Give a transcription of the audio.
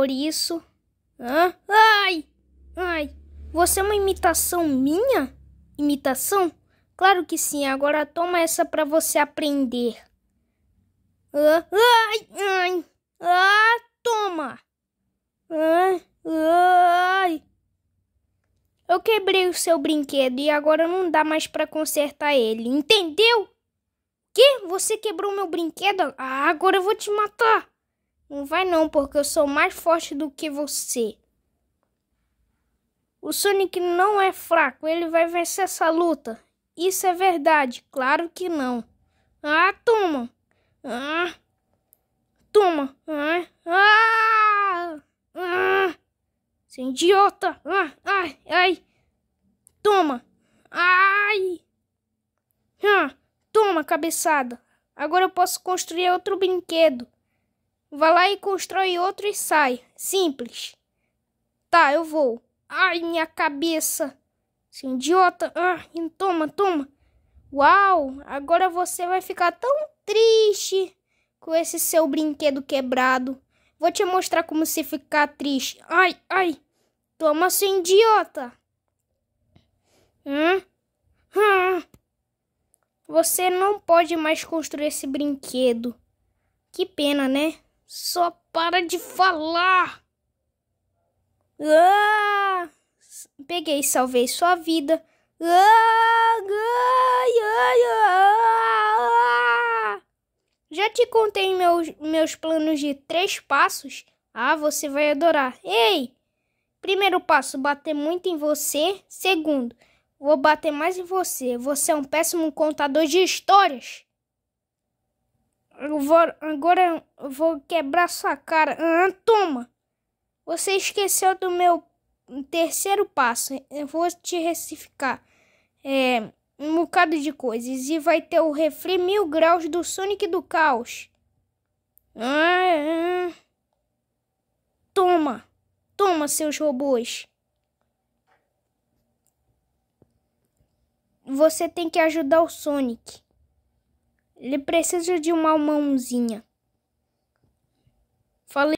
por isso. Hã? Ai! Ai! Você é uma imitação minha? Imitação? Claro que sim, agora toma essa para você aprender. Ai, ai, ai, ah, toma! Ai, ai. Eu quebrei o seu brinquedo e agora não dá mais para consertar ele, entendeu? Que? Você quebrou meu brinquedo? Ah, agora eu vou te matar! Não vai não, porque eu sou mais forte do que você. O Sonic não é fraco, ele vai vencer essa luta. Isso é verdade, claro que não. Ah, toma! Ah! Toma! Ah! Ah! ah. Você é idiota! Ah! Ai! Ai! Toma! Ai! Ah! Toma, cabeçada! Agora eu posso construir outro brinquedo. Vai lá e constrói outro e sai. Simples. Tá, eu vou. Ai, minha cabeça. Seu é idiota. Ah, então toma, toma. Uau, agora você vai ficar tão triste com esse seu brinquedo quebrado. Vou te mostrar como você ficar triste. Ai, ai. Toma, seu idiota. Hum? Hum. Você não pode mais construir esse brinquedo. Que pena, né? Só para de falar! Ah! Peguei, salvei sua vida. Ah, ah, ah, Já te contei meus, meus planos de três passos? Ah, você vai adorar. Ei! Primeiro passo, bater muito em você. Segundo, vou bater mais em você. Você é um péssimo contador de histórias. Eu vou, agora eu vou quebrar sua cara. Ah, toma! Você esqueceu do meu terceiro passo. Eu vou te recificar. É, um bocado de coisas. E vai ter o refri mil graus do Sonic do Caos. Ah, ah. Toma! Toma, seus robôs! Você tem que ajudar o Sonic. Ele precisa de uma mãozinha. Falei.